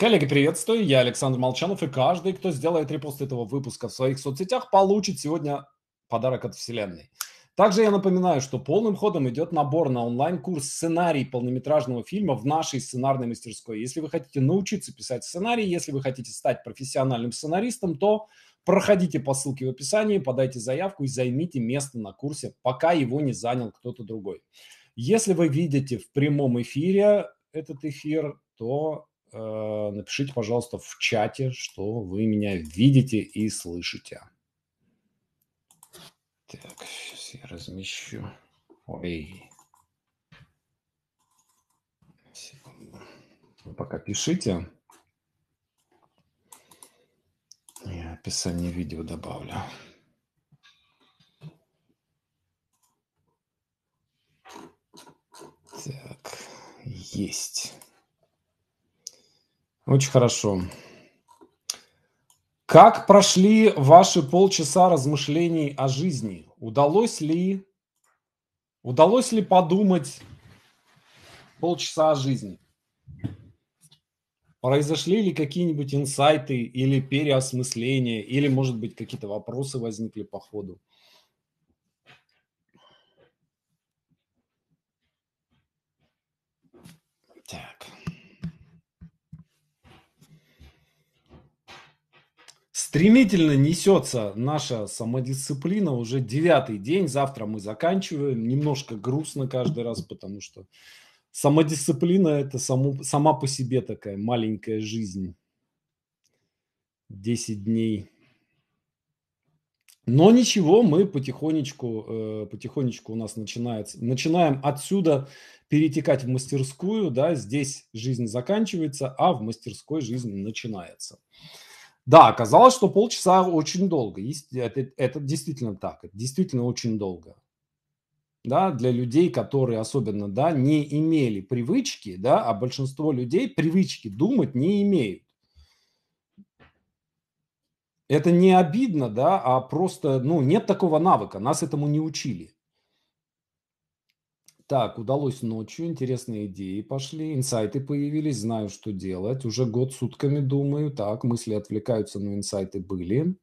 Коллеги, приветствую. Я Александр Молчанов, и каждый, кто сделает репост этого выпуска в своих соцсетях, получит сегодня подарок от Вселенной. Также я напоминаю, что полным ходом идет набор на онлайн-курс «Сценарий полнометражного фильма» в нашей сценарной мастерской. Если вы хотите научиться писать сценарий, если вы хотите стать профессиональным сценаристом, то проходите по ссылке в описании, подайте заявку и займите место на курсе, пока его не занял кто-то другой. Если вы видите в прямом эфире этот эфир, то Э, напишите, пожалуйста, в чате, что вы меня видите и слышите. Так, сейчас я размещу. Ой. Секунду. пока пишите. Я описание видео добавлю. Так, есть. Очень хорошо. Как прошли ваши полчаса размышлений о жизни? Удалось ли, удалось ли подумать полчаса о жизни? Произошли ли какие-нибудь инсайты или переосмысления, или, может быть, какие-то вопросы возникли по ходу? Так. Стремительно несется наша самодисциплина уже девятый день. Завтра мы заканчиваем. Немножко грустно каждый раз, потому что самодисциплина – это само, сама по себе такая маленькая жизнь. десять дней. Но ничего, мы потихонечку, э, потихонечку у нас начинается. Начинаем отсюда перетекать в мастерскую. Да, здесь жизнь заканчивается, а в мастерской жизнь начинается. Да, оказалось, что полчаса очень долго. Это, это действительно так. Это действительно очень долго. Да, для людей, которые особенно да, не имели привычки, да, а большинство людей привычки думать не имеют. Это не обидно, да, а просто ну, нет такого навыка, нас этому не учили. Так, удалось ночью, интересные идеи пошли, инсайты появились, знаю, что делать. Уже год сутками думаю, так, мысли отвлекаются, но инсайты были.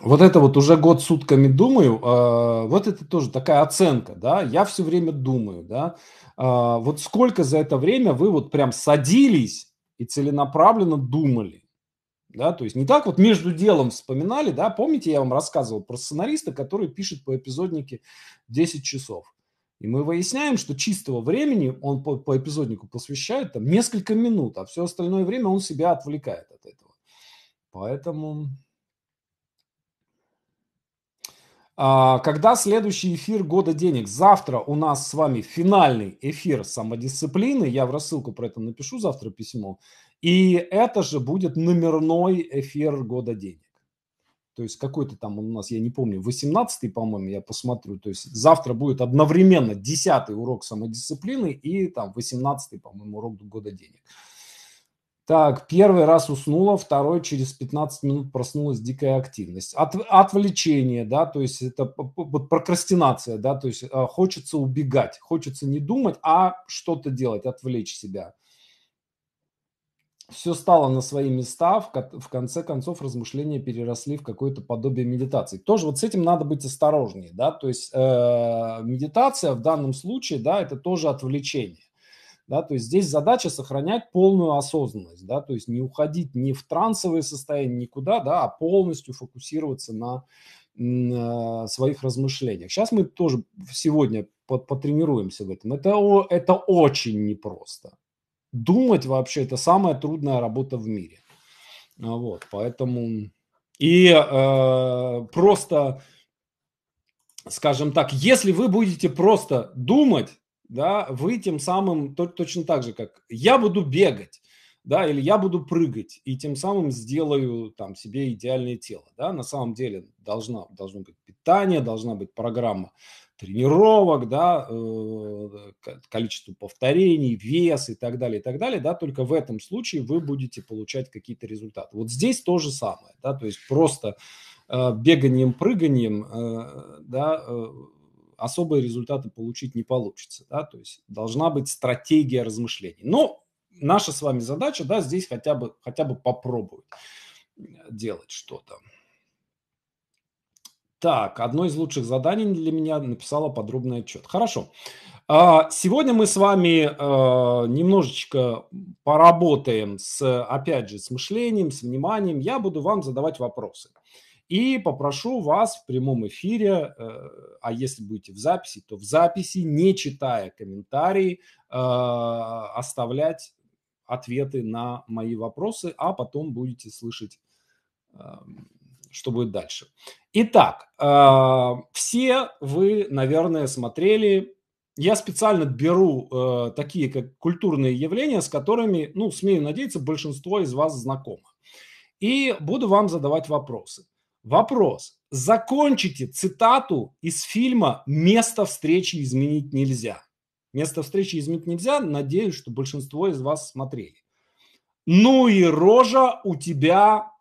Вот это вот уже год сутками думаю, а, вот это тоже такая оценка, да, я все время думаю, да. А, вот сколько за это время вы вот прям садились и целенаправленно думали? да, то есть не так вот между делом вспоминали, да, помните, я вам рассказывал про сценариста, который пишет по эпизоднике 10 часов. И мы выясняем, что чистого времени он по, по эпизоднику посвящает там несколько минут, а все остальное время он себя отвлекает от этого. Поэтому... А, когда следующий эфир «Года денег»? Завтра у нас с вами финальный эфир самодисциплины. Я в рассылку про это напишу завтра письмо. И это же будет номерной эфир года денег. То есть какой-то там у нас, я не помню, 18-й, по-моему, я посмотрю. То есть завтра будет одновременно 10-й урок самодисциплины и там 18-й, по-моему, урок года денег. Так, первый раз уснула, второй через 15 минут проснулась дикая активность. От, отвлечение, да, то есть это вот прокрастинация, да, то есть а, хочется убегать, хочется не думать, а что-то делать, отвлечь себя все стало на свои места, в, в конце концов размышления переросли в какое-то подобие медитации. Тоже вот с этим надо быть осторожнее, да, то есть э, медитация в данном случае, да, это тоже отвлечение, да, то есть здесь задача сохранять полную осознанность, да, то есть не уходить ни в трансовое состояние никуда, да, а полностью фокусироваться на, на э, своих размышлениях. Сейчас мы тоже сегодня потренируемся в этом. Это, это очень непросто думать вообще это самая трудная работа в мире. А, вот, поэтому и э, просто, скажем так, если вы будете просто думать, да, вы тем самым точно так же, как я буду бегать, да, или я буду прыгать, и тем самым сделаю там себе идеальное тело, да, на самом деле должна, должно быть питание, должна быть программа тренировок, да, э, количество повторений, вес и так далее, и так далее, да, только в этом случае вы будете получать какие-то результаты. Вот здесь то же самое, да, то есть просто э, беганием, прыганием, э, да, особые результаты получить не получится, да, то есть должна быть стратегия размышлений. Но наша с вами задача, да, здесь хотя бы, хотя бы попробовать делать что-то. Так, одно из лучших заданий для меня написала подробный отчет. Хорошо. А, сегодня мы с вами э, немножечко поработаем с, опять же, с мышлением, с вниманием. Я буду вам задавать вопросы. И попрошу вас в прямом эфире, э, а если будете в записи, то в записи, не читая комментарии, э, оставлять ответы на мои вопросы, а потом будете слышать что будет дальше. Итак, э, все вы, наверное, смотрели. Я специально беру э, такие как культурные явления, с которыми, ну, смею надеяться, большинство из вас знакомо. И буду вам задавать вопросы. Вопрос. Закончите цитату из фильма «Место встречи изменить нельзя». «Место встречи изменить нельзя» надеюсь, что большинство из вас смотрели. Ну и рожа у тебя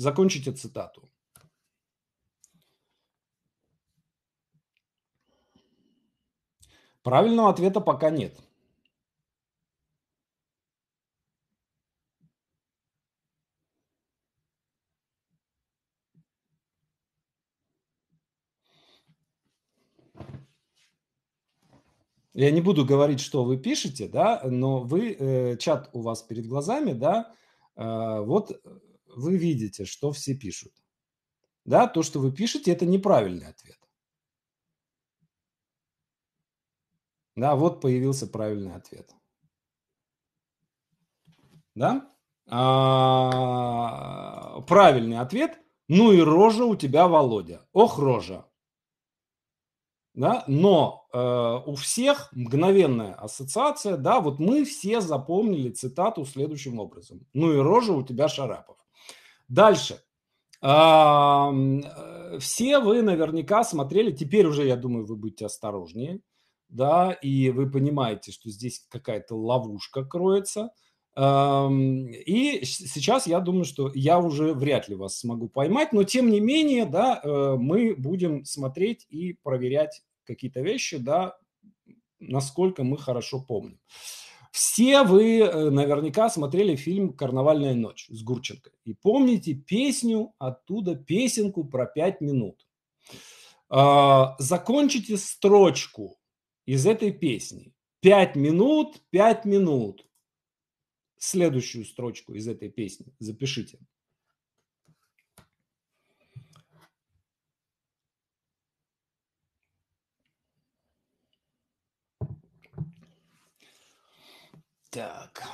Закончите цитату. Правильного ответа пока нет. Я не буду говорить, что вы пишете, да, но вы, э, чат у вас перед глазами, да, э, вот вы видите, что все пишут. Да, то, что вы пишете, это неправильный ответ. Да, вот появился правильный ответ. Да? А, правильный ответ. Ну и рожа у тебя, Володя. Ох, рожа. Да? Но э, у всех мгновенная ассоциация, да, вот мы все запомнили цитату следующим образом. Ну и рожа у тебя Шарапов. Дальше. Э, все вы наверняка смотрели, теперь уже, я думаю, вы будете осторожнее, да, и вы понимаете, что здесь какая-то ловушка кроется. И сейчас я думаю, что я уже вряд ли вас смогу поймать, но тем не менее, да, э, мы будем смотреть и проверять какие-то вещи, да, насколько мы хорошо помним. Все вы э, наверняка смотрели фильм «Карнавальная ночь» с Гурченко. И помните песню оттуда, песенку про пять минут. А, закончите строчку из этой песни. Пять минут, пять минут. Следующую строчку из этой песни запишите. Так.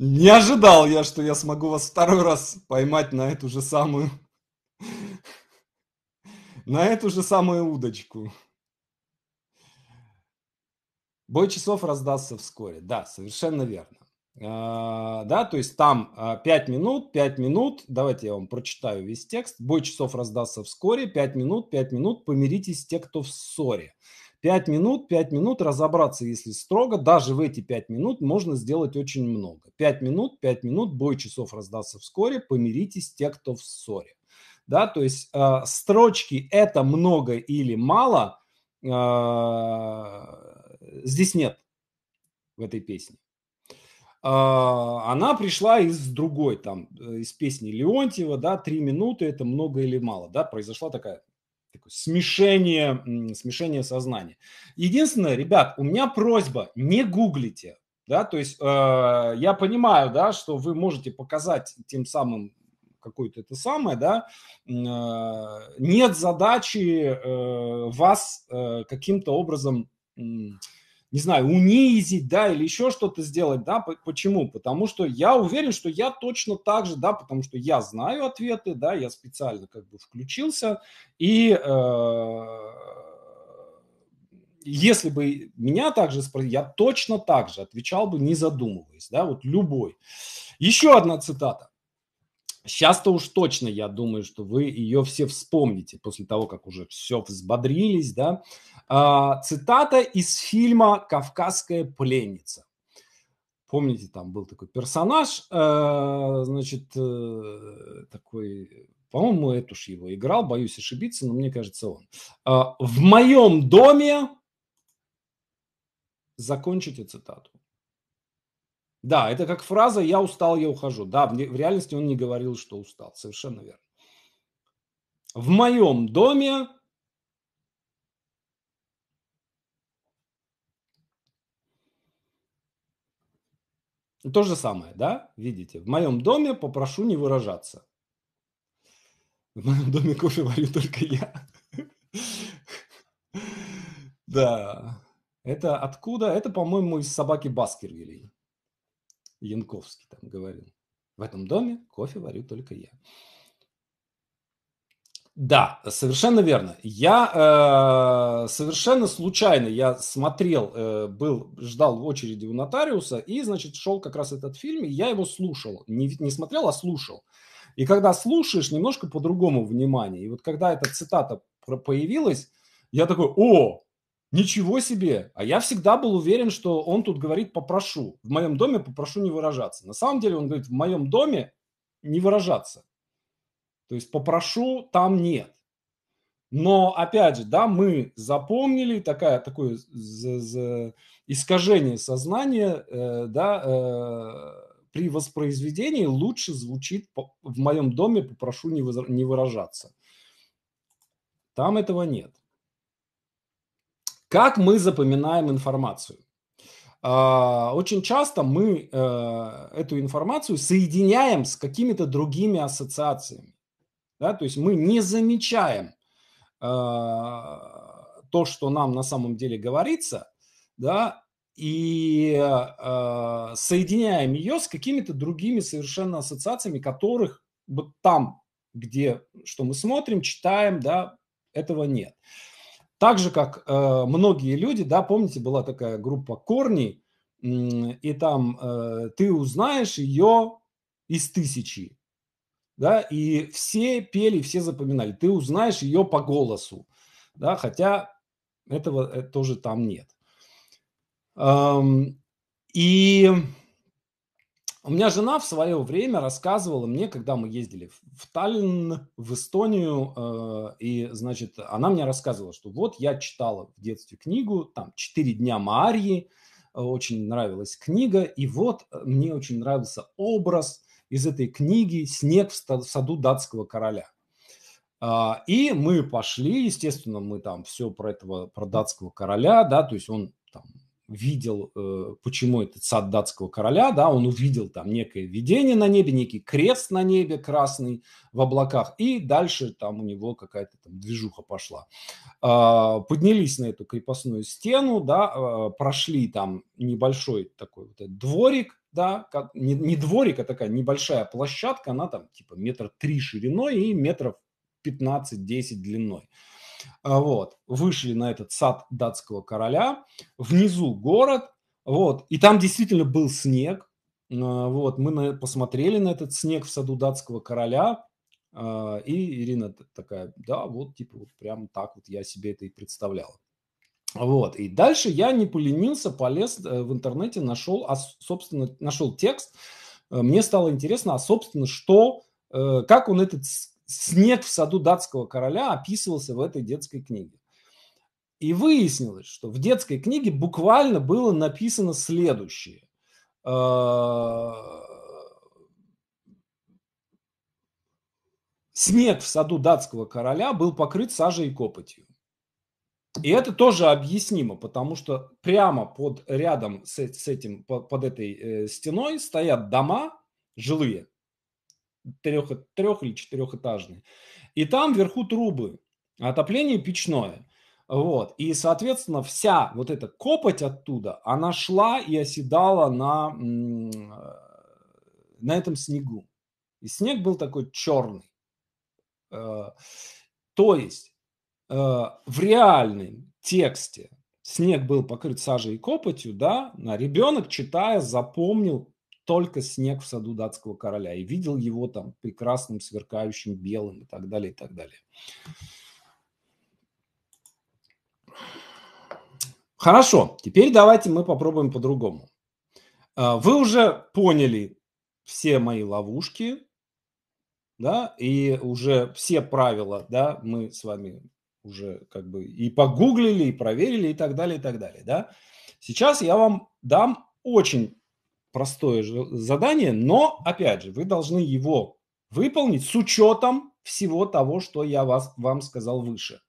Не ожидал я, что я смогу вас второй раз поймать на эту же самую... На эту же самую удочку. Бой часов раздастся вскоре. Да, совершенно верно. А, да, то есть там 5 а, минут, 5 минут, давайте я вам прочитаю весь текст. Бой часов раздастся вскоре, 5 минут, 5 минут, помиритесь те, кто в ссоре. 5 минут, 5 минут разобраться, если строго, даже в эти 5 минут можно сделать очень много. 5 минут, 5 минут, бой часов раздастся вскоре, помиритесь те, кто в ссоре. Да, то есть э, строчки это много или мало э, здесь нет в этой песне. А, она пришла из другой, там, э, из песни Леонтьева, да, «Три минуты – это много или мало», да, произошла такая такое смешение, смешение сознания. Единственное, ребят, у меня просьба, не гуглите, да, то есть э, я понимаю, да, что вы можете показать тем самым какое-то это самое, да, э, нет задачи э, вас э, каким-то образом не знаю, унизить, да, или еще что-то сделать, да, почему? Потому что я уверен, что я точно так же, да, потому что я знаю ответы, да, я специально как бы включился, и э, если бы меня также спросили, я точно так же отвечал бы, не задумываясь, да, вот любой. Еще одна цитата. Сейчас-то уж точно, я думаю, что вы ее все вспомните после того, как уже все взбодрились, да. А, цитата из фильма «Кавказская пленница». Помните, там был такой персонаж, э, значит, э, такой, по-моему, эту ж его играл, боюсь ошибиться, но мне кажется, он. А, В моем доме закончите цитату. Да, это как фраза «я устал, я ухожу». Да, в реальности он не говорил, что устал. Совершенно верно. В моем доме То же самое, да? Видите, в моем доме попрошу не выражаться. В моем доме кофе варю только я. Да. Это откуда? Это, по-моему, из собаки Баскервилей. Янковский там говорил. В этом доме кофе варю только я. Да, совершенно верно. Я э, совершенно случайно я смотрел, э, был ждал в очереди у нотариуса и значит шел как раз этот фильм и я его слушал, не не смотрел, а слушал. И когда слушаешь, немножко по-другому внимание. И вот когда эта цитата появилась, я такой: "О, Ничего себе! А я всегда был уверен, что он тут говорит «попрошу». В моем доме попрошу не выражаться. На самом деле он говорит «в моем доме не выражаться». То есть «попрошу» там нет. Но, опять же, да, мы запомнили такая, такое искажение сознания, э, да, э, при воспроизведении лучше звучит «в моем доме попрошу не выражаться». Там этого нет. Как мы запоминаем информацию? А, очень часто мы э, эту информацию соединяем с какими-то другими ассоциациями. Да? То есть мы не замечаем э, то, что нам на самом деле говорится, да, и э, соединяем ее с какими-то другими совершенно ассоциациями, которых вот там, где что мы смотрим, читаем, да, этого нет. Э, так же, как э, многие люди, да, помните, была такая группа Корни, э, и там э, ты узнаешь ее из тысячи, да, и все пели, все запоминали. Ты узнаешь ее по голосу, да, хотя этого э, тоже там нет. Эм, и у меня жена в свое время рассказывала мне, когда мы ездили в Таллин, в Эстонию, э, и, значит, она мне рассказывала, что вот я читала в детстве книгу, там, «Четыре дня Марии, э, очень нравилась книга, и вот э, мне очень нравился образ из этой книги «Снег в саду датского короля». А, и мы пошли, естественно, мы там все про этого, про датского короля, да, то есть он там видел, э, почему этот сад датского короля, да, он увидел там некое видение на небе, некий крест на небе красный в облаках, и дальше там у него какая-то там движуха пошла. А, поднялись на эту крепостную стену, да, а, прошли там небольшой такой вот этот дворик, да, не, не дворик, а такая небольшая площадка, она там типа метр три шириной и метров 15-10 длиной. А, вот, вышли на этот сад датского короля, внизу город, вот, и там действительно был снег, а, вот, мы на, посмотрели на этот снег в саду датского короля, а, и Ирина такая, да, вот, типа, вот прям так вот я себе это и представляла. Вот, и дальше я не поленился, полез э, в интернете, нашел, а, собственно, нашел текст, э, мне стало интересно, а, собственно, что, э, как он этот Снег в саду датского короля описывался в этой детской книге. И выяснилось, что в детской книге буквально было написано следующее. Э, снег в саду датского короля был покрыт сажей и копотью. И это тоже объяснимо, потому что прямо под рядом с, этим, под этой э, стеной стоят дома жилые, трех, трех или четырехэтажный. И там вверху трубы, отопление печное. Вот. И, соответственно, вся вот эта копоть оттуда, она шла и оседала на, на этом снегу. И снег был такой черный. Э, то есть э, в реальном тексте снег был покрыт сажей и копотью, да, а ребенок, читая, запомнил только снег в саду датского короля и видел его там прекрасным, сверкающим, белым и так далее, и так далее. Хорошо, теперь давайте мы попробуем по-другому. А, вы уже поняли все мои ловушки, да, и уже все правила, да, мы с вами уже как бы и погуглили, и проверили, и так далее, и так далее, да. Сейчас я вам дам очень простое задание, но, опять же, вы должны его выполнить с учетом всего того, что я вас, вам сказал выше.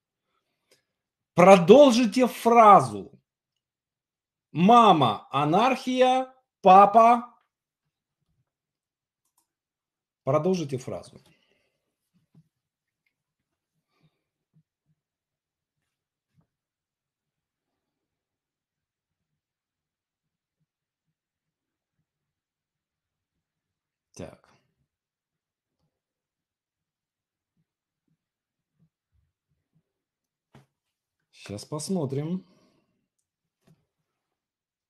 Продолжите фразу. Мама – анархия, папа – Продолжите фразу. Сейчас посмотрим.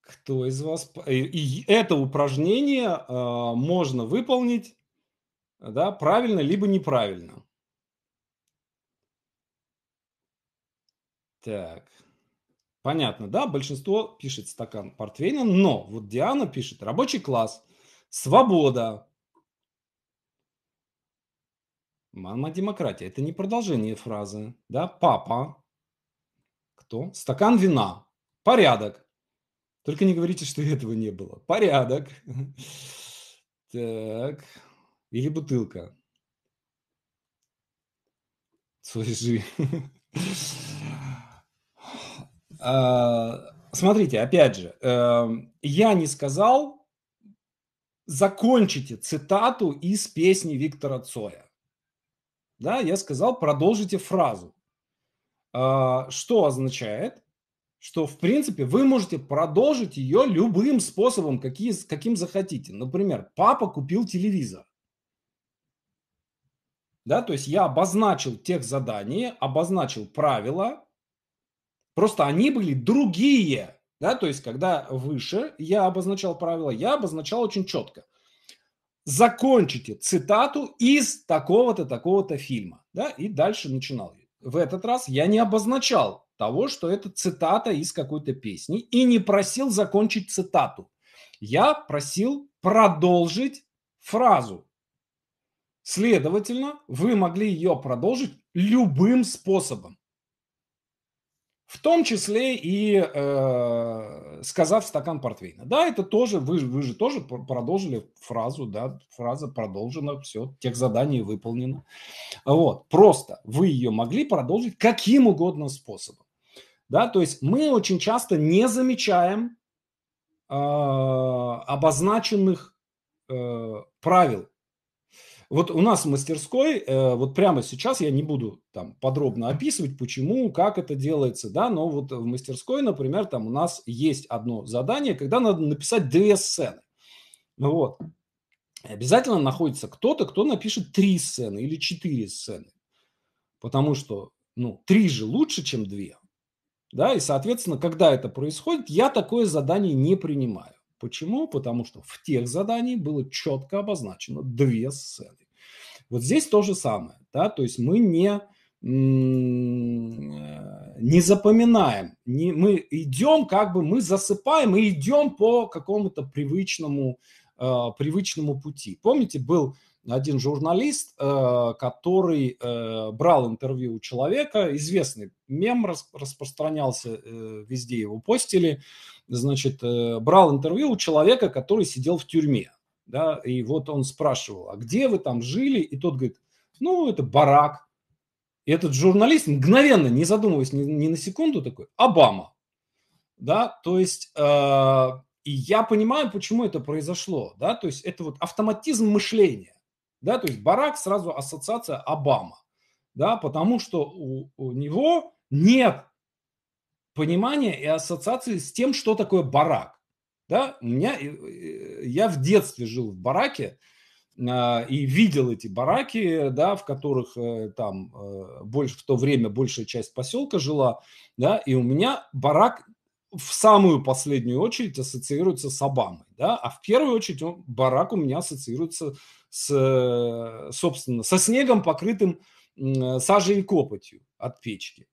Кто из вас... Э, и это упражнение а, можно выполнить да, правильно либо неправильно. Так, понятно, да, большинство пишет стакан портвейна, но вот Диана пишет рабочий класс, свобода, мама демократия. Это не продолжение фразы, да, папа, кто? Стакан вина. Порядок. Только не говорите, что этого не было. Порядок. Так. Или бутылка. Сожи. А, смотрите, опять же, эм, я не сказал, закончите цитату из песни Виктора Цоя. Да, я сказал, продолжите фразу. А, что означает, что, в принципе, вы можете продолжить ее любым способом, какие, каким захотите. Например, папа купил телевизор. Да, то есть я обозначил тех заданий, обозначил правила, просто они были другие. Да, то есть когда выше я обозначал правила, я обозначал очень четко. Закончите цитату из такого-то, такого-то фильма. Да, и дальше начинал в этот раз я не обозначал того, что это цитата из какой-то песни, и не просил закончить цитату. Я просил продолжить фразу. Следовательно, вы могли ее продолжить любым способом. В том числе и э, сказав стакан портвейна. Да, это тоже, вы, вы же тоже продолжили фразу, да, фраза продолжена, все, тех заданий выполнено. Вот, просто вы ее могли продолжить каким угодно способом. Да, то есть мы очень часто не замечаем э, обозначенных э, правил вот у нас в мастерской, э, вот прямо сейчас я не буду там подробно описывать, почему, как это делается, да, но вот в мастерской, например, там у нас есть одно задание, когда надо написать две сцены. Ну вот. Обязательно находится кто-то, кто напишет три сцены или четыре сцены. Потому что, ну, три же лучше, чем две. Да, и, соответственно, когда это происходит, я такое задание не принимаю. Почему? Потому что в тех заданиях было четко обозначено две сцены. Вот здесь то же самое, да, то есть мы не э, не запоминаем, не, мы идем, как бы мы засыпаем и идем по какому-то привычному, э, привычному пути. Помните, был один журналист, э, который э, брал интервью у человека, известный мем распространялся, э, везде его постили, значит, брал интервью у человека, который сидел в тюрьме, да, и вот он спрашивал, а где вы там жили? И тот говорит, ну, это барак. И этот журналист, мгновенно, не задумываясь ни, ни на секунду, такой, Обама. Да, то есть... Э, и я понимаю, почему это произошло, да, то есть это вот автоматизм мышления да, то есть Барак сразу ассоциация Обама, да, потому что у, у него нет понимания и ассоциации с тем, что такое барак. Да, у меня, э, э, я в детстве жил в бараке э, и видел эти бараки, да, в которых э, там э, больше, в то время большая часть поселка жила, да, и у меня барак в самую последнюю очередь ассоциируется с Обамой, да, а в первую очередь он, барак у меня ассоциируется с, э, собственно, со снегом, покрытым э, сажей и копотью от печки.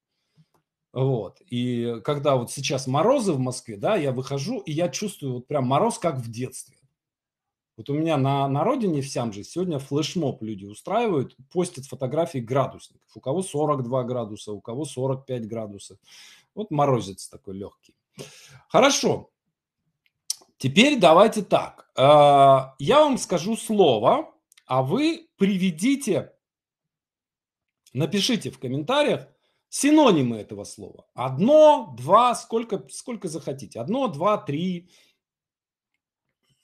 Вот. И когда вот сейчас морозы в Москве, да, я выхожу, и я чувствую вот прям мороз, как в детстве. Вот у меня на, на родине в Сямже сегодня флешмоб люди устраивают, постят фотографии градусников. У кого 42 градуса, у кого 45 градусов. Вот морозец такой легкий. Хорошо. Теперь давайте так. А, я вам скажу слово, а вы приведите, напишите в комментариях синонимы этого слова. Одно, два, сколько, сколько захотите. Одно, два, три.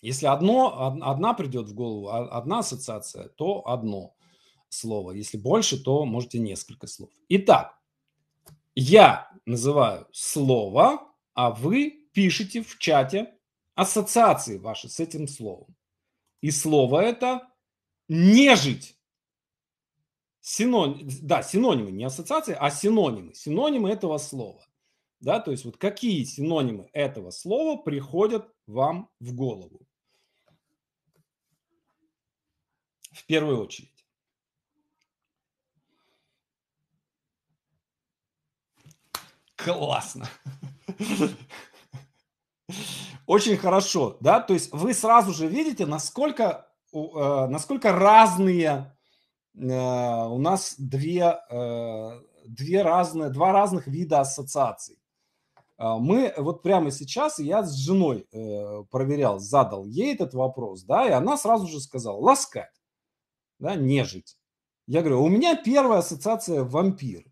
Если одно, одна придет в голову, одна ассоциация, то одно слово. Если больше, то можете несколько слов. Итак, я называю слово, а вы пишите в чате ассоциации ваши с этим словом. И слово это нежить. Синоним, да, синонимы, не ассоциации, а синонимы. Синонимы этого слова. Да, то есть вот какие синонимы этого слова приходят вам в голову? В первую очередь. Классно. Очень хорошо, да, то есть вы сразу же видите, насколько, э, насколько разные э, у нас две, э, две разные, два разных вида ассоциаций. Мы вот прямо сейчас, я с женой проверял, задал ей этот вопрос, да, и она сразу же сказала ласкать, да, нежить. Я говорю, у меня первая ассоциация вампир.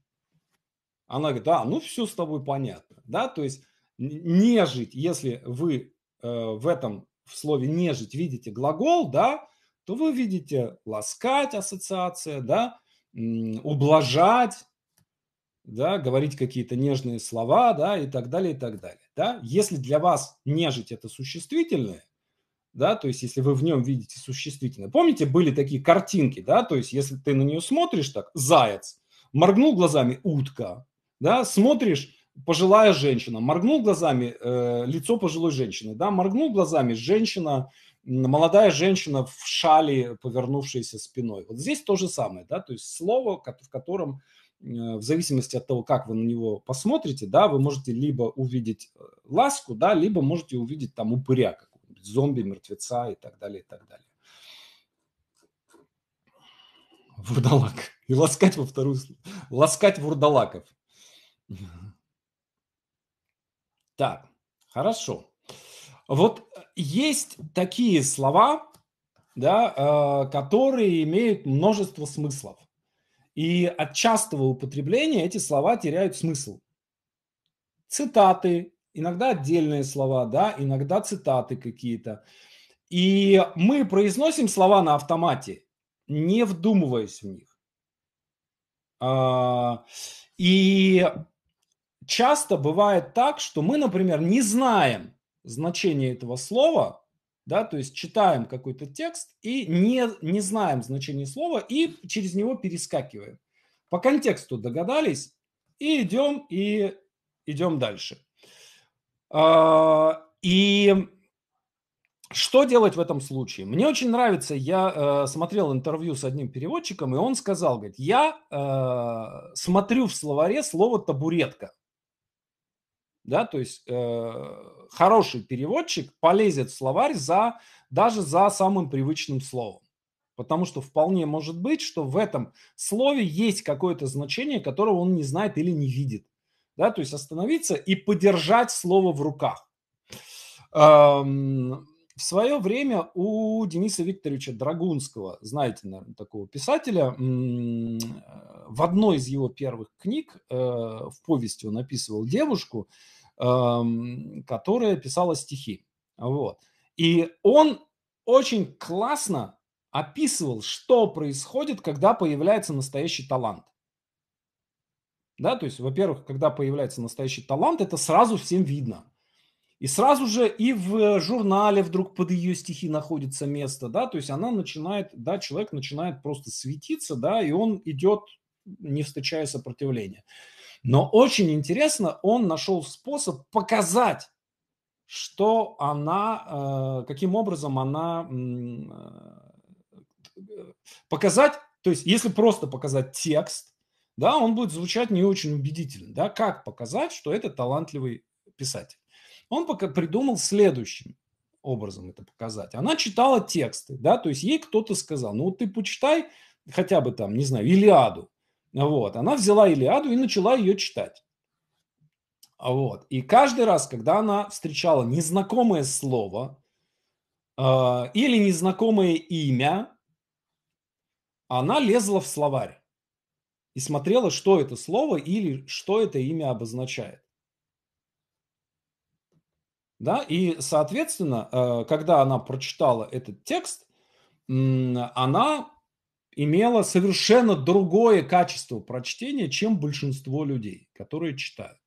Она говорит, да, ну все с тобой понятно, да, то есть нежить, если вы э, в этом в слове нежить видите глагол, да, то вы видите ласкать ассоциация, да, ублажать, да, говорить какие-то нежные слова, да, и так далее, и так далее, да. Если для вас нежить – это существительное, да, то есть если вы в нем видите существительное. Помните, были такие картинки, да, то есть если ты на нее смотришь так, заяц, моргнул глазами – утка, да, смотришь пожилая женщина, моргнул глазами, э, лицо пожилой женщины, да, моргнул глазами женщина, молодая женщина в шале, повернувшаяся спиной. Вот здесь то же самое, да, то есть слово, в котором э, в зависимости от того, как вы на него посмотрите, да, вы можете либо увидеть э, ласку, да, либо можете увидеть там упыря какого-нибудь, зомби, мертвеца и так далее, и так далее. Вурдалак. И ласкать во вторую... Ласкать вурдалаков. Так, хорошо. Вот э, есть такие слова, да, э, которые имеют множество смыслов. И от частого употребления эти слова теряют смысл. Цитаты, иногда отдельные слова, да, иногда цитаты какие-то. И мы произносим слова на автомате, не вдумываясь в них. А, и часто бывает так, что мы, например, не знаем значение этого слова, да, то есть читаем какой-то текст и не, не знаем значение слова и через него перескакиваем. По контексту догадались и идем, и идем дальше. А, и что делать в этом случае? Мне очень нравится, я э, смотрел интервью с одним переводчиком, и он сказал, говорит, я э, смотрю в словаре слово табуретка да, то есть э, хороший переводчик полезет в словарь за, даже за самым привычным словом. Потому что вполне может быть, что в этом слове есть какое-то значение, которого он не знает или не видит. Да, то есть остановиться и подержать слово в руках. Эм, в свое время у Дениса Викторовича Драгунского, знаете, наверное, такого писателя, э, в одной из его первых книг, э, в повести он описывал девушку, Эм, которая писала стихи. Вот. И он очень классно описывал, что происходит, когда появляется настоящий талант. Да, то есть, во-первых, когда появляется настоящий талант, это сразу всем видно. И сразу же и в журнале вдруг под ее стихи находится место, да, то есть она начинает, да, человек начинает просто светиться, да, и он идет, не встречая сопротивления. Но очень интересно, он нашел способ показать, что она, э, каким образом она э, показать, то есть если просто показать текст, да, он будет звучать не очень убедительно, да, как показать, что это талантливый писатель. Он пока придумал следующим образом это показать. Она читала тексты, да, то есть ей кто-то сказал, ну вот ты почитай хотя бы там, не знаю, Илиаду, вот. Она взяла Илиаду и начала ее читать. Вот. И каждый раз, когда она встречала незнакомое слово э, или незнакомое имя, она лезла в словарь и смотрела, что это слово или что это имя обозначает. Да? И, соответственно, э, когда она прочитала этот текст, она имела совершенно другое качество прочтения, чем большинство людей, которые читают.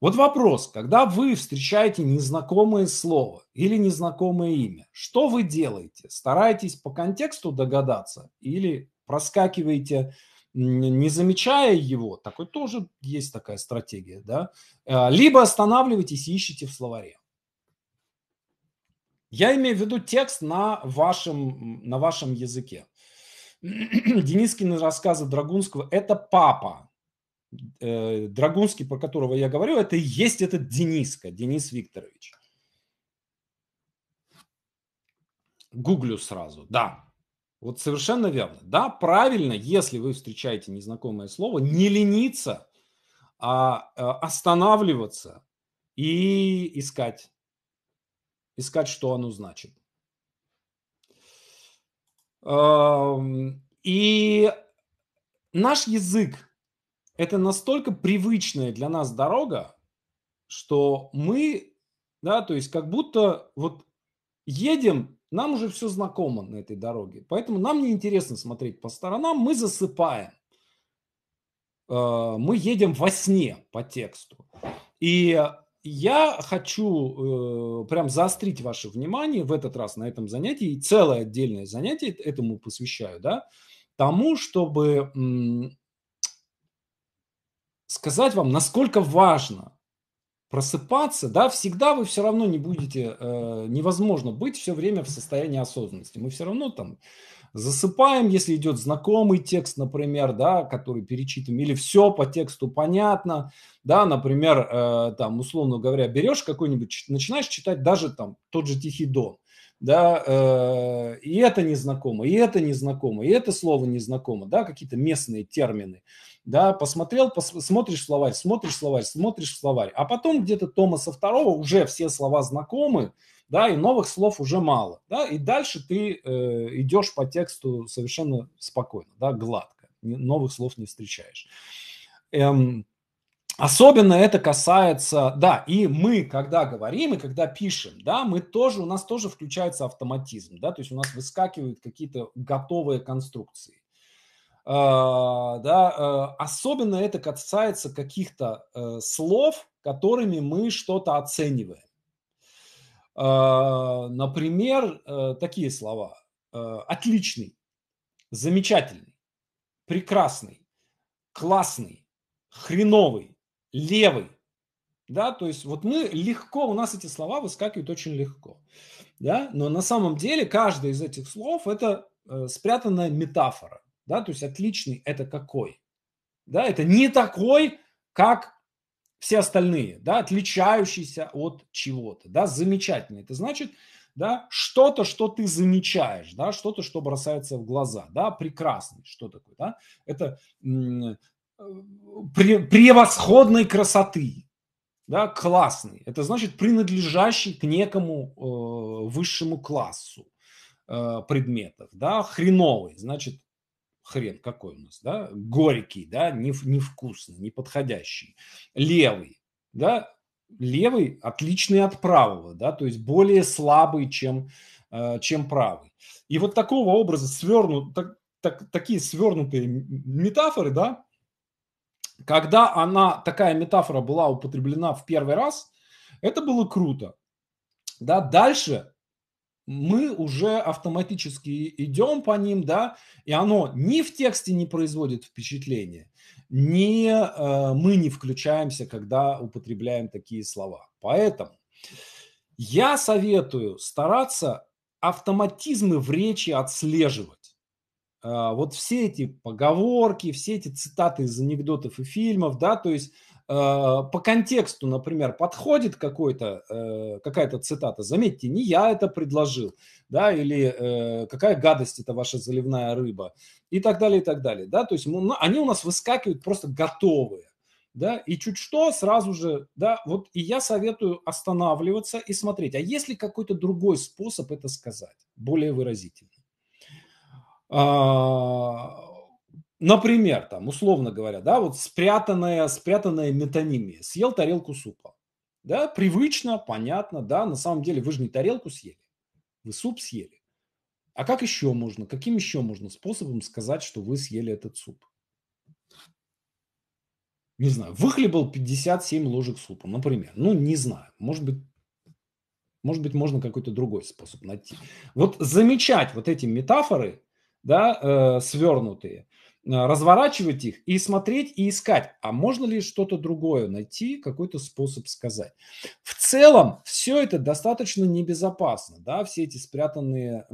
Вот вопрос, когда вы встречаете незнакомое слово или незнакомое имя, что вы делаете? Стараетесь по контексту догадаться или проскакиваете, не замечая его? Такой тоже есть такая стратегия, да? А, либо останавливаетесь и ищете в словаре. Я имею в виду текст на вашем, на вашем языке. Денискины рассказы Драгунского – это папа. Э, Драгунский, про которого я говорю, это и есть этот Дениска, Денис Викторович. Гуглю сразу, да. Вот совершенно верно. Да, правильно, если вы встречаете незнакомое слово, не лениться, а э, останавливаться и искать, искать, что оно значит. И наш язык – это настолько привычная для нас дорога, что мы, да, то есть как будто вот едем, нам уже все знакомо на этой дороге. Поэтому нам неинтересно смотреть по сторонам, мы засыпаем. Э, мы едем во сне по тексту. И я хочу э, прям заострить ваше внимание в этот раз на этом занятии, и целое отдельное занятие этому посвящаю, да, тому, чтобы м- сказать вам, насколько важно просыпаться, да, всегда вы все равно не будете, э, невозможно быть все время в состоянии осознанности. Мы все равно там засыпаем, если идет знакомый текст, например, да, который перечитываем, или все по тексту понятно, да, например, э, там, условно говоря, берешь какой-нибудь, начинаешь читать даже там тот же Тихий Дон, да, э, и это незнакомо, и это незнакомо, и это слово незнакомо, да, какие-то местные термины, да, посмотрел, пос, смотришь словарь, смотришь словарь, смотришь словарь, а потом где-то Томаса второго уже все слова знакомы, да, и новых слов уже мало, да, и дальше ты э, идешь по тексту совершенно спокойно, да, гладко, новых слов не встречаешь. Эм, Особенно это касается, да, и мы, когда говорим и когда пишем, да, мы тоже, у нас тоже включается автоматизм, да, то есть у нас выскакивают какие-то готовые конструкции. Uh, да, uh, особенно это касается каких-то uh, слов, которыми мы что-то оцениваем. А, например, э, такие слова. Э, отличный, замечательный, прекрасный, классный, хреновый, левый. Да, то есть вот мы легко, у нас эти слова выскакивают очень легко. Да? Но на самом деле каждое из этих слов – это э, спрятанная метафора. Да? То есть отличный – это какой? Да? Это не такой, как все остальные, да, отличающиеся от чего-то, да, замечательные. Это значит, да, что-то, что ты замечаешь, да, что-то, что бросается в глаза, да, прекрасный, что такое, да, это э, превосходной красоты, да, классный. Это значит принадлежащий к некому э, высшему классу э, предметов, да, хреновый, значит хрен какой у нас, да, горький, да, невкусный, неподходящий, левый, да, левый отличный от правого, да, то есть более слабый, чем, э, чем правый. И вот такого образа свернут, так, так, такие свернутые метафоры, да, когда она, такая метафора была употреблена в первый раз, это было круто. Да, дальше мы уже автоматически идем по ним, да, и оно ни в тексте не производит впечатление, ни э, мы не включаемся, когда употребляем такие слова. Поэтому я советую стараться автоматизмы в речи отслеживать. Э, вот все эти поговорки, все эти цитаты из анекдотов и фильмов, да, то есть Э, по контексту, например, подходит какой-то, э, какая-то цитата, заметьте, не я это предложил, да, или э, какая гадость это ваша заливная рыба, и так далее, и так далее, да, то есть мы, ну, они у нас выскакивают просто готовые, да, и чуть что сразу же, да, вот и я советую останавливаться и смотреть, а есть ли какой-то другой способ это сказать, более выразительный а, Например, там, условно говоря, да, вот спрятанная, спрятанная метонимия. Съел тарелку супа. Да, привычно, понятно, да, на самом деле вы же не тарелку съели, вы суп съели. А как еще можно, каким еще можно способом сказать, что вы съели этот суп? Не знаю, выхлебал 57 ложек супа, например. Ну, не знаю, может быть, может быть, можно какой-то другой способ найти. Вот замечать вот эти метафоры, да, э, свернутые – а, разворачивать их и смотреть и искать, а можно ли что-то другое найти, какой-то способ сказать. В целом все это достаточно небезопасно, да, все эти спрятанные,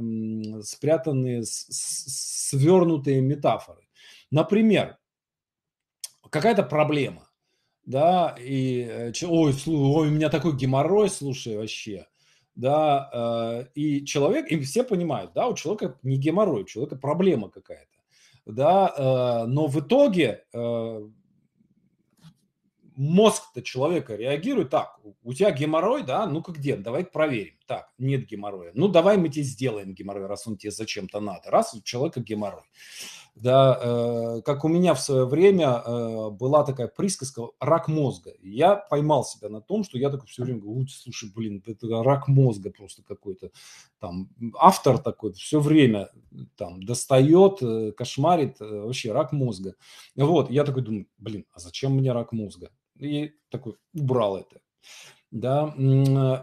спрятанные, свернутые метафоры. Например, какая-то проблема, да, и э, ой, слушай, ой, у меня такой геморрой, слушай, вообще, да, э, и человек, и все понимают, да, у человека не геморрой, у человека проблема какая-то да, э, но в итоге э, мозг-то человека реагирует так, у тебя геморрой, да, ну-ка где, давай проверим. Так, нет геморроя. Ну, давай мы тебе сделаем геморрой, раз он тебе зачем-то надо. Раз у человека геморрой да, э, как у меня в свое время э, была такая присказка «рак мозга». Я поймал себя на том, что я такой все время говорю, слушай, блин, это рак мозга просто какой-то. Там автор такой все время э, там достает, кошмарит, вообще рак мозга. Вот, я такой думаю, блин, а зачем мне рак мозга? И такой убрал это. Да,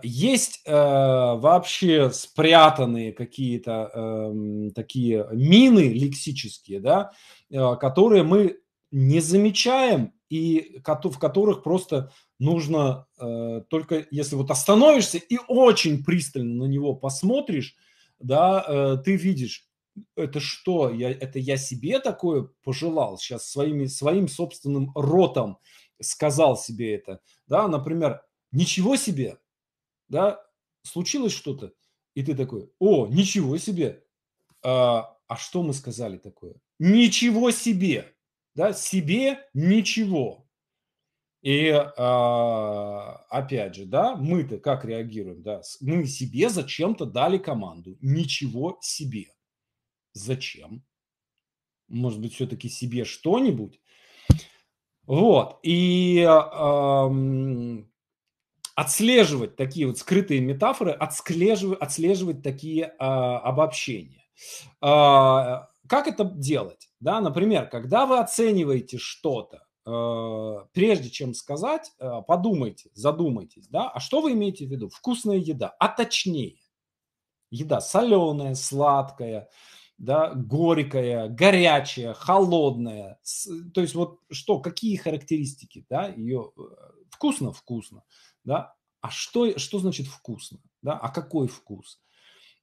есть э, вообще спрятанные какие-то э, такие мины лексические, да, э, которые мы не замечаем и в которых просто нужно э, только, если вот остановишься и очень пристально на него посмотришь, да, э, ты видишь, это что, я, это я себе такое пожелал сейчас своими, своим собственным ротом сказал себе это, да, например, ничего себе, да, случилось что-то, и ты такой, о, ничего себе, а, а что мы сказали такое? Ничего себе, да, себе ничего. И а, опять же, да, мы-то как реагируем, да, мы себе зачем-то дали команду, ничего себе. Зачем? Может быть, все-таки себе что-нибудь? Вот, и э, отслеживать такие вот скрытые метафоры, отслеживать, отслеживать такие а, обобщения. А, как это делать? Да, например, когда вы оцениваете что-то, а, прежде чем сказать, а, подумайте, задумайтесь, да, а что вы имеете в виду? Вкусная еда, а точнее, еда соленая, сладкая, да, горькая, горячая, холодная, то есть вот что, какие характеристики, да, ее Вкусно? Вкусно. Да? А что, что значит вкусно? Да? А какой вкус?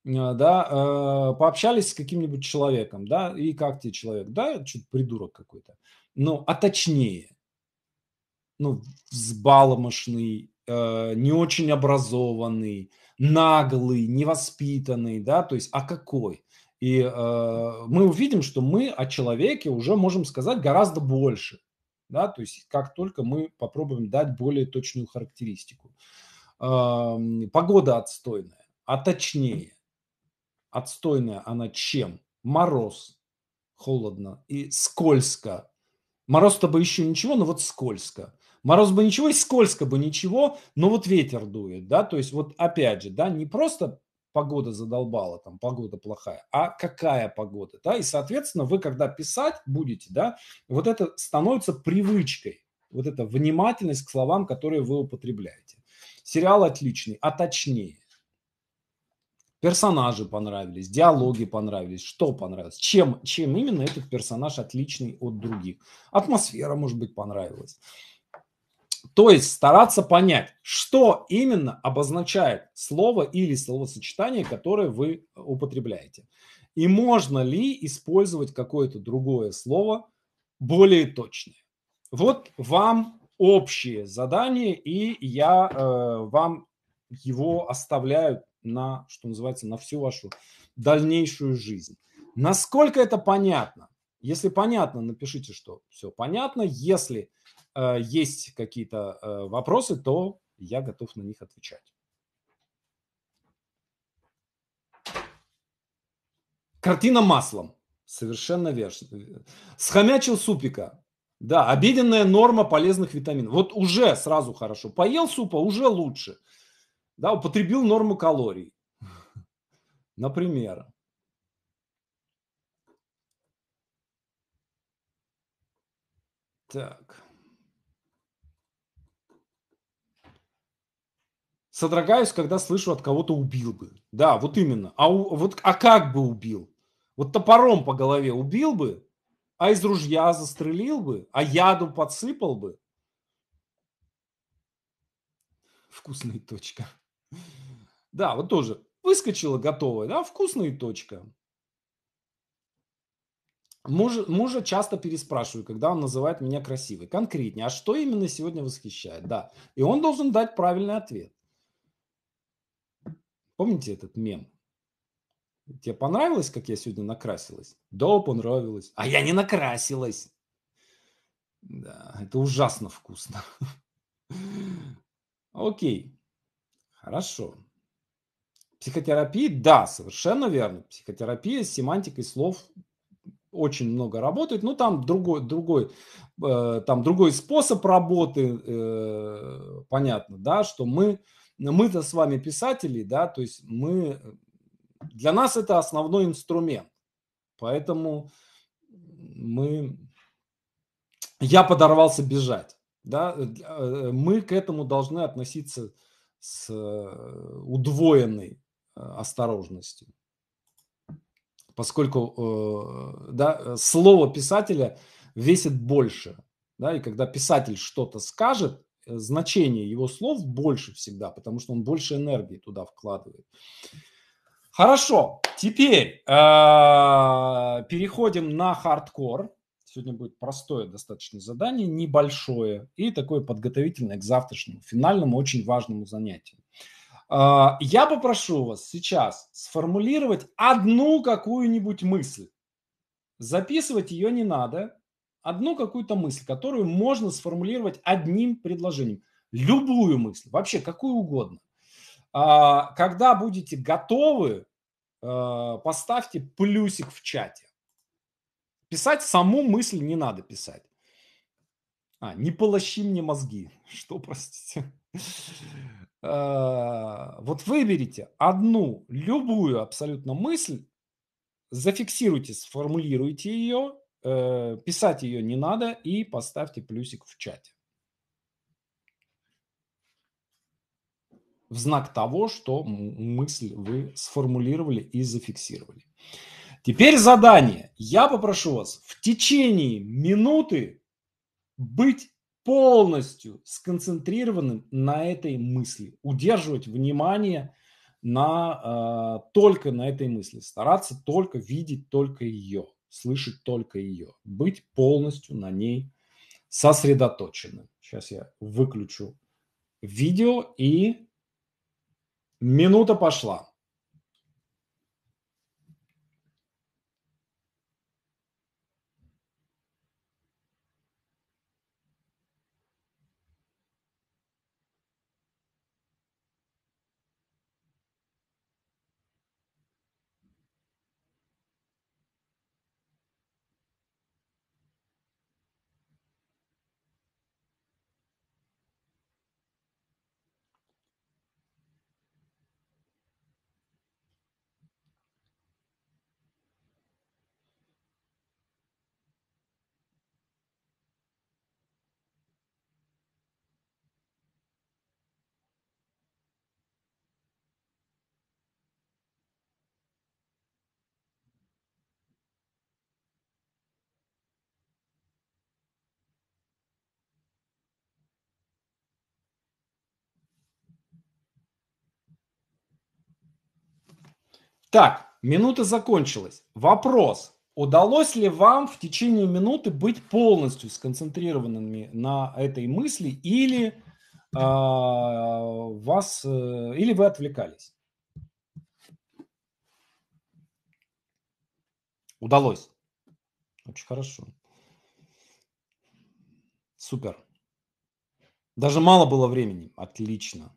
Э, да, э, пообщались с каким-нибудь человеком, да, и как тебе человек? Да, Чуть придурок какой-то. Ну, а точнее, ну, взбаломошный, э, не очень образованный, наглый, невоспитанный, да, то есть, а какой? И э, мы увидим, что мы о человеке уже можем сказать гораздо больше, да, то есть как только мы попробуем дать более точную характеристику. Погода отстойная, а точнее, отстойная она чем? Мороз, холодно и скользко. Мороз-то бы еще ничего, но вот скользко. Мороз бы ничего и скользко бы ничего, но вот ветер дует, да, то есть вот опять же, да, не просто погода задолбала, там погода плохая, а какая погода, да, и, соответственно, вы, когда писать будете, да, вот это становится привычкой, вот эта внимательность к словам, которые вы употребляете. Сериал отличный, а точнее. Персонажи понравились, диалоги понравились, что понравилось, чем, чем именно этот персонаж отличный от других. Атмосфера, может быть, понравилась. То есть стараться понять, что именно обозначает слово или словосочетание, которое вы э, употребляете. И можно ли использовать какое-то другое слово более точное. Вот вам общее задание, и я э, вам его оставляю на, что называется, на всю вашу дальнейшую жизнь. Насколько это понятно? Если понятно, напишите, что все понятно. Если Э, есть какие-то э, вопросы, то я готов на них отвечать. Картина маслом. Совершенно верно. Схомячил супика. Да, обеденная норма полезных витаминов. Вот уже сразу хорошо. Поел супа, уже лучше. Да, употребил норму калорий. Например. Так. содрогаюсь, когда слышу от кого-то убил бы. Да, вот именно. А, у, вот, а как бы убил? Вот топором по голове убил бы, а из ружья застрелил бы, а яду подсыпал бы. Вкусная точка. Да, вот тоже. Выскочила готовая, да, вкусная точка. Мужа, мужа часто переспрашиваю, когда он называет меня красивой. Конкретнее, а что именно сегодня восхищает? Да. И он должен дать правильный ответ. Помните этот мем? Тебе понравилось, как я сегодня накрасилась? Да, понравилось. А я не накрасилась. Да, это ужасно вкусно. Окей, хорошо. Психотерапия, да, совершенно верно. Психотерапия с семантикой слов очень много работает. Ну, там другой, другой, э, там другой способ работы, э, понятно, да, что мы мы-то с вами писатели, да, то есть мы, для нас это основной инструмент. Поэтому мы, я подорвался бежать, да, мы к этому должны относиться с удвоенной э, осторожностью. Поскольку э, да, слово писателя весит больше. Да, и когда писатель что-то скажет, Э, значение его слов больше всегда, потому что он больше энергии туда вкладывает. Хорошо, теперь э, переходим на хардкор. Сегодня будет простое достаточно задание, небольшое и такое подготовительное к завтрашнему, финальному, очень важному занятию. Э, я попрошу вас сейчас сформулировать одну какую-нибудь мысль. Записывать ее не надо, одну какую-то мысль, которую можно сформулировать одним предложением. Любую мысль, вообще какую угодно. А, когда будете готовы, э, поставьте плюсик в чате. Писать саму мысль не надо писать. А, не полощи мне мозги. Что, простите? Э, вот выберите одну, любую абсолютно мысль, зафиксируйте, сформулируйте ее Э, писать ее не надо и поставьте плюсик в чате. В знак того, что мысль вы сформулировали и зафиксировали. Теперь задание. Я попрошу вас в течение минуты быть полностью сконцентрированным на этой мысли, удерживать внимание на, э, только на этой мысли, стараться только видеть только ее слышать только ее, быть полностью на ней сосредоточенным. Сейчас я выключу видео и минута пошла. Так, минута закончилась. Вопрос. Удалось ли вам в течение минуты быть полностью сконцентрированными на этой мысли или э, вас э, или вы отвлекались? Удалось. Очень хорошо. Супер. Даже мало было времени. Отлично.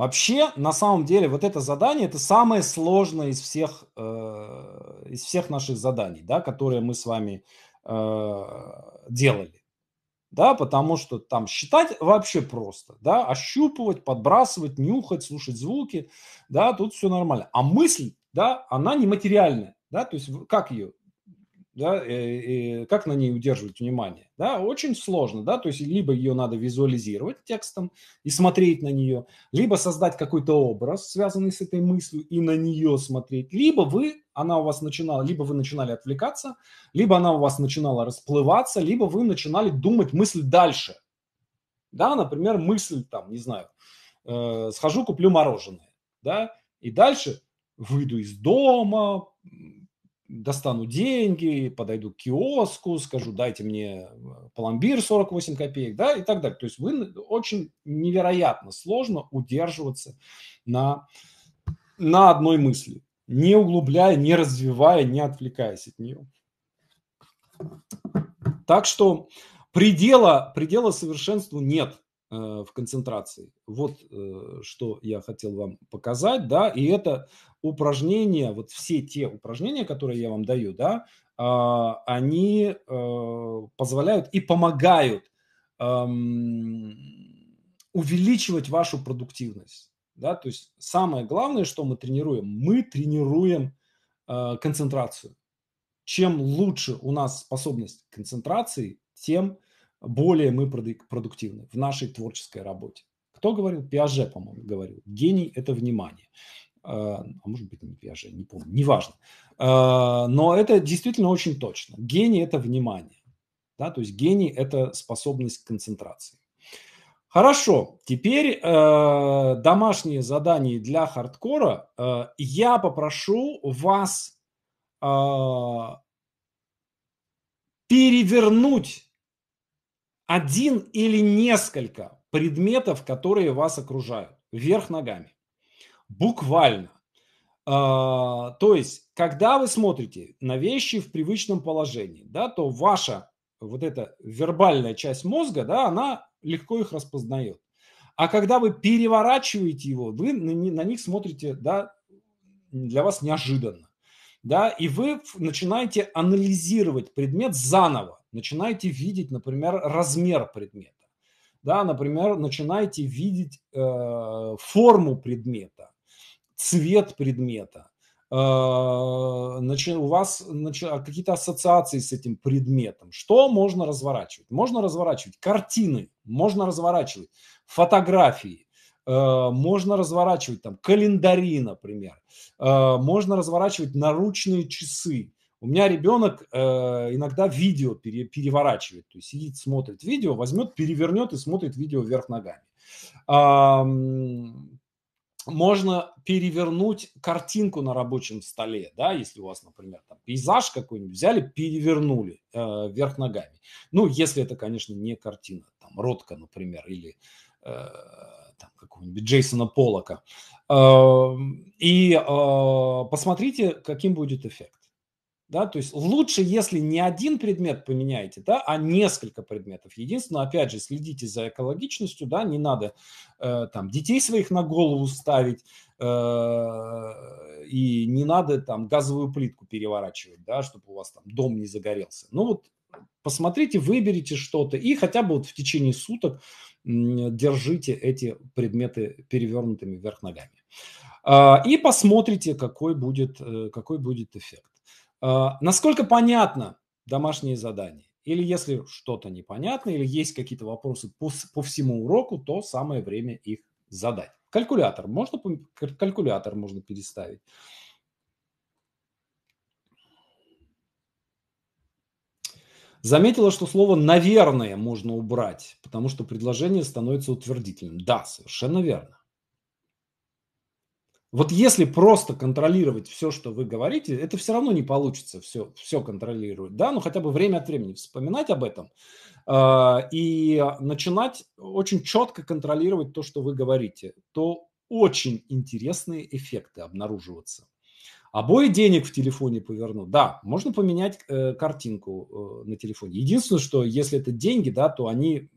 Вообще, на самом деле, вот это задание, это самое сложное из всех, э, из всех наших заданий, да, которые мы с вами э, делали. Да, потому что там считать вообще просто, да, ощупывать, подбрасывать, нюхать, слушать звуки, да, тут все нормально. А мысль, да, она нематериальная, да, то есть как ее да, и, и как на ней удерживать внимание, да, очень сложно, да, то есть либо ее надо визуализировать текстом и смотреть на нее, либо создать какой-то образ, связанный с этой мыслью, и на нее смотреть, либо вы, она у вас начинала, либо вы начинали отвлекаться, либо она у вас начинала расплываться, либо вы начинали думать мысль дальше, да, например, мысль там, не знаю, э, схожу куплю мороженое, да, и дальше выйду из дома, достану деньги, подойду к киоску, скажу, дайте мне э, пломбир 48 копеек, да, и так далее. То есть вы очень невероятно сложно удерживаться на, на одной мысли, не углубляя, не развивая, не отвлекаясь от нее. Так что предела, предела совершенству нет. Э, в концентрации. Вот э, что я хотел вам показать, да, и это упражнение, вот все те упражнения, которые я вам даю, да, а, они э, позволяют и помогают эм, увеличивать вашу продуктивность, да, то есть самое главное, что мы тренируем, мы тренируем концентрацию. Чем лучше у нас способность к концентрации, тем лучше более мы продуктивны в нашей творческой работе. Кто говорил? Пиаже, по-моему, говорил. Гений – это внимание. А, а может быть, не Пиаже, не помню, неважно. А, но это действительно очень точно. Гений – это внимание. Да? То есть гений – это способность к концентрации. Хорошо, теперь э, домашние задания для хардкора. Э, я попрошу вас э, перевернуть один или несколько предметов, которые вас окружают, вверх ногами. Буквально. А, то есть, когда вы смотрите на вещи в привычном положении, да, то ваша вот эта вербальная часть мозга, да, она легко их распознает. А когда вы переворачиваете его, вы на них смотрите, да, для вас неожиданно, да, и вы начинаете анализировать предмет заново начинаете видеть, например, размер предмета. Да, например, начинаете видеть э, форму предмета, цвет предмета. Э, начи, у вас начи, какие-то ассоциации с этим предметом. Что можно разворачивать? Можно разворачивать картины, можно разворачивать фотографии, э, можно разворачивать там календари, например, э, можно разворачивать наручные часы, у меня ребенок э, иногда видео пере, переворачивает, то есть сидит, смотрит видео, возьмет, перевернет и смотрит видео вверх ногами. А, можно перевернуть картинку на рабочем столе, да, если у вас, например, там пейзаж какой-нибудь взяли, перевернули э, вверх ногами. Ну, если это, конечно, не картина, там, Ротка, например, или э, там, какого-нибудь Джейсона Полока. Э, и э, посмотрите, каким будет эффект. Да, то есть лучше, если не один предмет поменяете, да, а несколько предметов. Единственное, опять же, следите за экологичностью, да, не надо э, там детей своих на голову ставить э, и не надо там газовую плитку переворачивать, да, чтобы у вас там дом не загорелся. Ну вот посмотрите, выберите что-то и хотя бы вот в течение суток держите эти предметы перевернутыми вверх ногами. А, и посмотрите, какой будет, э, какой будет эффект. А, насколько понятно домашнее задание? Или если что-то непонятно, или есть какие-то вопросы по, по всему уроку, то самое время их задать. Калькулятор можно, калькулятор можно переставить. Заметила, что слово «наверное» можно убрать, потому что предложение становится утвердительным. Да, совершенно верно. Вот если просто контролировать все, что вы говорите, это все равно не получится все, все контролировать, да, ну хотя бы время от времени вспоминать об этом э, и начинать очень четко контролировать то, что вы говорите, то очень интересные эффекты обнаруживаться. Обои денег в телефоне поверну. Да, можно поменять э, картинку э, на телефоне. Единственное, что если это деньги, да, то они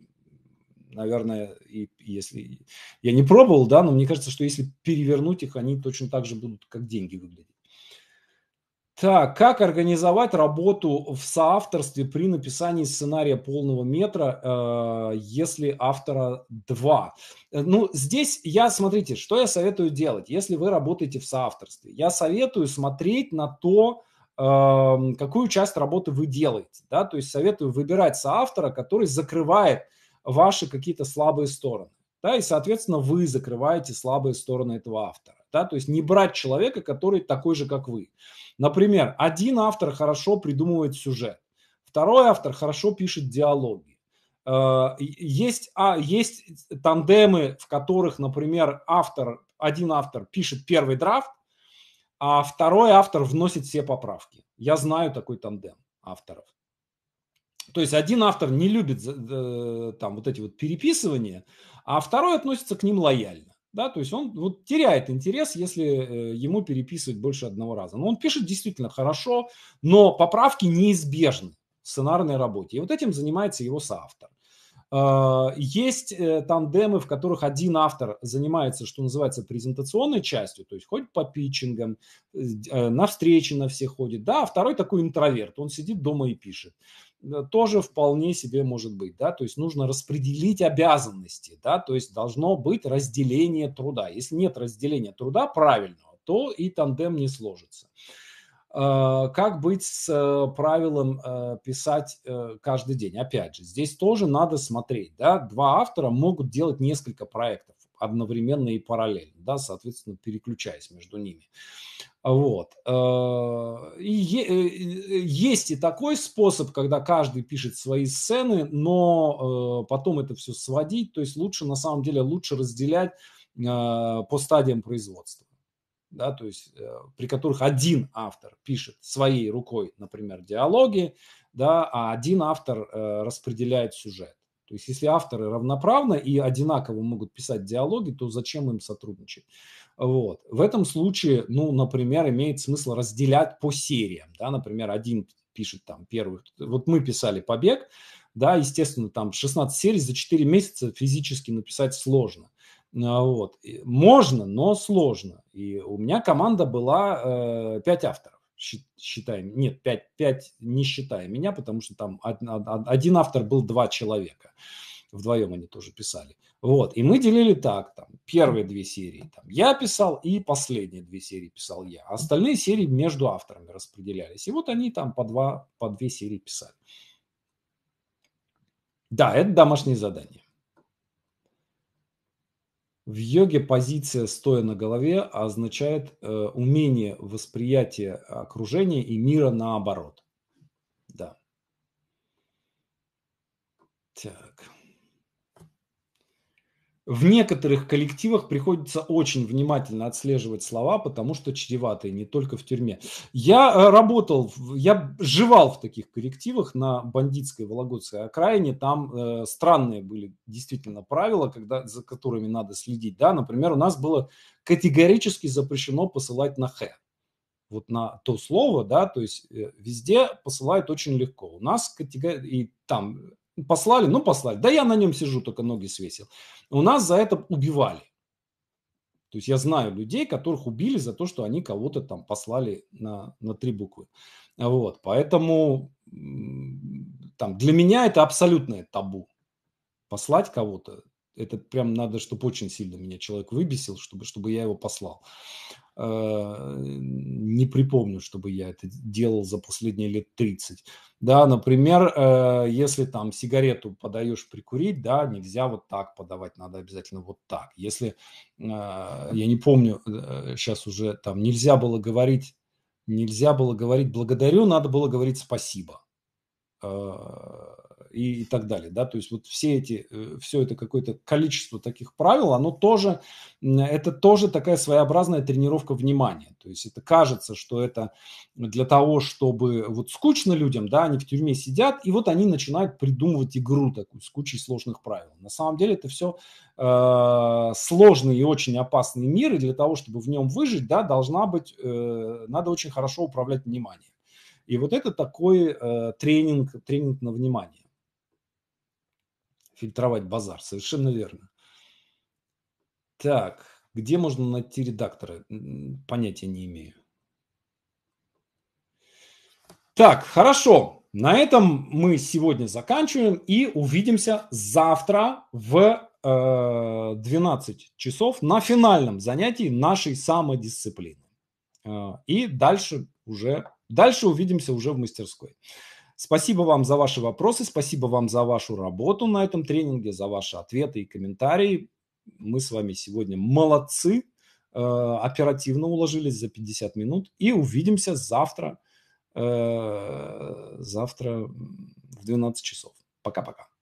наверное, и если я не пробовал, да, но мне кажется, что если перевернуть их, они точно так же будут, как деньги выглядеть. Так, как организовать работу в соавторстве при написании сценария полного метра, э, если автора два? Э, ну, здесь я, смотрите, что я советую делать, если вы работаете в соавторстве. Я советую смотреть на то, эм, какую часть работы вы делаете. Да? То есть советую выбирать соавтора, который закрывает ваши какие-то слабые стороны. Да, и, соответственно, вы закрываете слабые стороны этого автора. Да, то есть не брать человека, который такой же, как вы. Например, один автор хорошо придумывает сюжет, второй автор хорошо пишет диалоги. Э, есть, а, есть тандемы, в которых, например, автор, один автор пишет первый драфт, а второй автор вносит все поправки. Я знаю такой тандем авторов. То есть один автор не любит э, там вот эти вот переписывания, а второй относится к ним лояльно. Да, то есть он вот теряет интерес, если э, ему переписывать больше одного раза. Но он пишет действительно хорошо, но поправки неизбежны в сценарной работе. И вот этим занимается его соавтор. Э, есть тандемы, в которых один автор занимается, что называется, презентационной частью, то есть хоть по питчингам, на встречи на все ходит, да, а второй такой интроверт, он сидит дома и пишет. Э, тоже вполне себе может быть, да, то есть нужно распределить обязанности, да, то есть должно быть разделение труда. Если нет разделения труда правильного, то и тандем не сложится. Э, как быть с э, правилом писать каждый день? Опять же, здесь тоже надо смотреть, да, два автора могут делать несколько проектов одновременно и параллельно, да, соответственно, переключаясь между ними. Вот. Э, э, есть и такой способ, когда каждый пишет свои сцены, но э, потом это все сводить, то есть лучше, на самом деле, лучше разделять по стадиям производства да, то есть при которых один автор пишет своей рукой, например, диалоги, да, а один автор распределяет сюжет. То есть если авторы равноправно и одинаково могут писать диалоги, то зачем им сотрудничать? Вот. В этом случае, ну, например, имеет смысл разделять по сериям. Да? Например, один пишет там первых. Вот мы писали «Побег», да, естественно, там 16 серий за 4 месяца физически написать сложно. Э, вот. Можно, но сложно. И у меня команда была э, 5 авторов считаем нет, 5, 5 не считая меня, потому что там один автор был два человека. Вдвоем они тоже писали. Вот, и мы делили так, там, первые две серии там, я писал, и последние две серии писал я. Остальные серии между авторами распределялись. И вот они там по, два, по две серии писали. Да, это домашнее задание. В йоге позиция стоя на голове означает э, умение восприятия окружения и мира наоборот. Да. Так. В некоторых коллективах приходится очень внимательно отслеживать слова, потому что чреватые не только в тюрьме. Я э, работал, я жевал в таких коллективах на бандитской Вологодской окраине. Там э, странные были действительно правила, когда, за которыми надо следить. Да? Например, у нас было категорически запрещено посылать на «х». Вот на то слово, да, то есть э, везде посылают очень легко. У нас категорически, и там Послали? Ну, послали. Да я на нем сижу, только ноги свесил. У нас за это убивали. То есть я знаю людей, которых убили за то, что они кого-то там послали на, на три буквы. Вот, поэтому там, для меня это абсолютное табу. Послать кого-то, это прям надо, чтобы очень сильно меня человек выбесил, чтобы, чтобы я его послал. А, не припомню, чтобы я это делал за последние лет 30. Да, например, э, если там сигарету подаешь прикурить, да, нельзя вот так подавать, надо обязательно вот так. Если, а, я не помню, сейчас э, уже там нельзя было говорить, нельзя было говорить благодарю, надо было говорить спасибо а, и, и так далее, да, то есть вот все эти, э, все это какое-то количество таких правил, оно тоже, это тоже такая своеобразная тренировка внимания, то есть это кажется, что это для того, чтобы вот скучно людям, да, они в тюрьме сидят, и вот они начинают придумывать игру такую с кучей сложных правил. На самом деле это все э, сложный и очень опасный мир, и для того, чтобы в нем выжить, да, должна быть, э, надо очень хорошо управлять вниманием. И вот это такой э, тренинг, тренинг на внимание фильтровать базар. Совершенно верно. Так, где можно найти редактора? Понятия не имею. Так, хорошо. На этом мы сегодня заканчиваем и увидимся завтра в 12 э, часов на финальном занятии нашей самодисциплины. Э, и дальше уже, дальше увидимся уже в мастерской. Спасибо вам за ваши вопросы, спасибо вам за вашу работу на этом тренинге, за ваши ответы и комментарии. Мы с вами сегодня молодцы, э, оперативно уложились за 50 минут и увидимся завтра, э, завтра в 12 часов. Пока-пока.